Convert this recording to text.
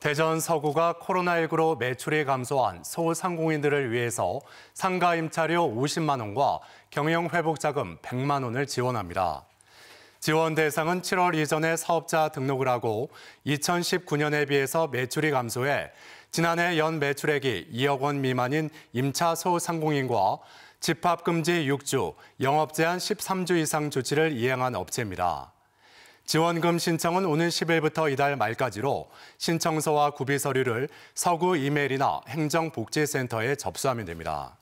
대전 서구가 코로나19로 매출이 감소한 서울 상공인들을 위해서 상가 임차료 50만 원과 경영 회복 자금 100만 원을 지원합니다. 지원 대상은 7월 이전에 사업자 등록을 하고 2019년에 비해서 매출이 감소해 지난해 연 매출액이 2억 원 미만인 임차 서울 상공인과 집합금지 6주, 영업제한 13주 이상 조치를 이행한 업체입니다. 지원금 신청은 오는 10일부터 이달 말까지로 신청서와 구비 서류를 서구 이메일이나 행정복지센터에 접수하면 됩니다.